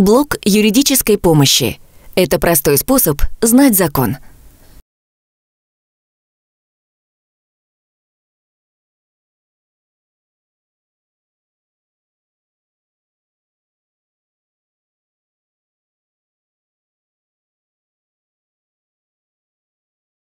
Блок юридической помощи. Это простой способ знать закон.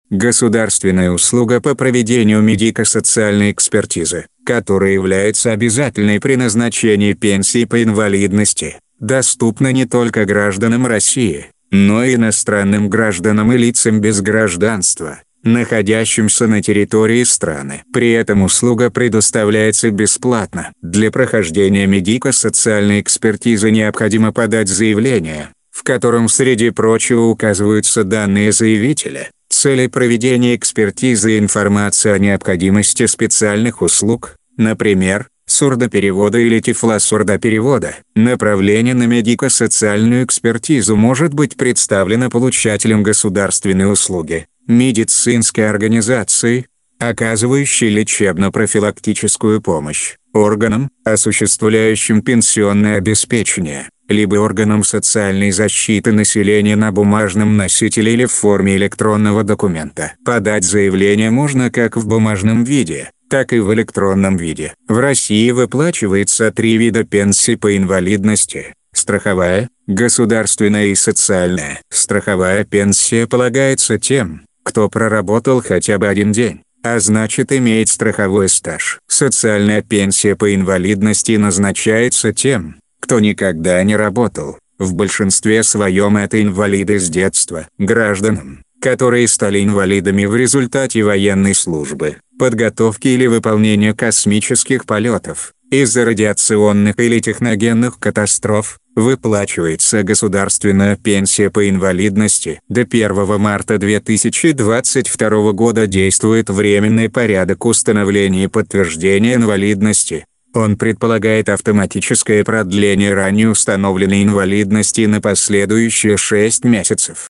Государственная услуга по проведению медико-социальной экспертизы, которая является обязательной при назначении пенсии по инвалидности, доступна не только гражданам России, но и иностранным гражданам и лицам без гражданства, находящимся на территории страны. При этом услуга предоставляется бесплатно. Для прохождения медико-социальной экспертизы необходимо подать заявление, в котором среди прочего указываются данные заявителя, цели проведения экспертизы и информация о необходимости специальных услуг, например, сурдоперевода или тифлосурдоперевода. Направление на медико-социальную экспертизу может быть представлено получателем государственной услуги, медицинской организации, оказывающей лечебно-профилактическую помощь, органам, осуществляющим пенсионное обеспечение, либо органам социальной защиты населения на бумажном носителе или в форме электронного документа. Подать заявление можно как в бумажном виде, так и в электронном виде. В России выплачивается три вида пенсий по инвалидности – страховая, государственная и социальная. Страховая пенсия полагается тем, кто проработал хотя бы один день а значит имеет страховой стаж. Социальная пенсия по инвалидности назначается тем, кто никогда не работал. В большинстве своем это инвалиды с детства. Гражданам, которые стали инвалидами в результате военной службы, подготовки или выполнения космических полетов, из-за радиационных или техногенных катастроф, выплачивается государственная пенсия по инвалидности. До 1 марта 2022 года действует временный порядок установления и подтверждения инвалидности. Он предполагает автоматическое продление ранее установленной инвалидности на последующие 6 месяцев.